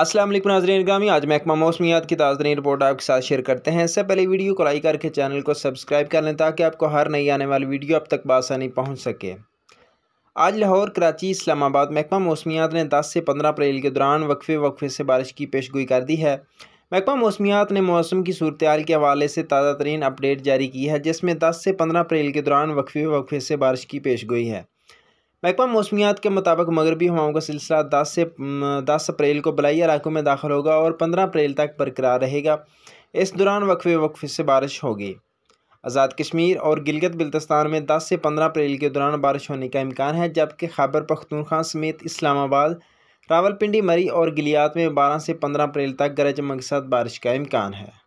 असल नाजरीन ग्रामी आज महकमा मौसमियात की ताज़ा रिपोर्ट आपके साथ शेयर करते हैं इससे पहले वीडियो को लाइक करके चैनल को सब्सक्राइब कर लें ताकि आपको हर नई आने वाली वीडियो अब तक बासानी पहुँच सके आज लाहौर कराची इस्लामाबाद महकमा मौसमियात ने 10 से 15 अप्रैल के दौरान वक्फे वक्फे से बारिश की पेशगोई कर दी है महकमा मौसमियात ने मौसम की सूरत के हवाले से ताज़ा तरीन अपडेट जारी की है जिसमें दस से पंद्रह अप्रैल के दौरान वक्फे वक्फे से बारिश की पेशगोई है महकमा मौसमियात के मुताबिक मगरबी हवाओं का सिलसिला दस से दस अप्रैल को बलाई इलाकों में दाखिल होगा और पंद्रह अप्रैल तक बरकरार रहेगा इस दौरान वक्फे वक्फे से बारिश होगी आज़ाद कश्मीर और गिलगत बिल्तिस्तान में 10 से 15 अप्रैल के दौरान बारिश होने का इम्कान है जबकि खैबर पख्तूनख्वा समेत इस्लामाबाद रावलपिंडी मरी और गिलियात में 12 से 15 अप्रैल तक गरज चमक के साथ बारिश का इम्कान है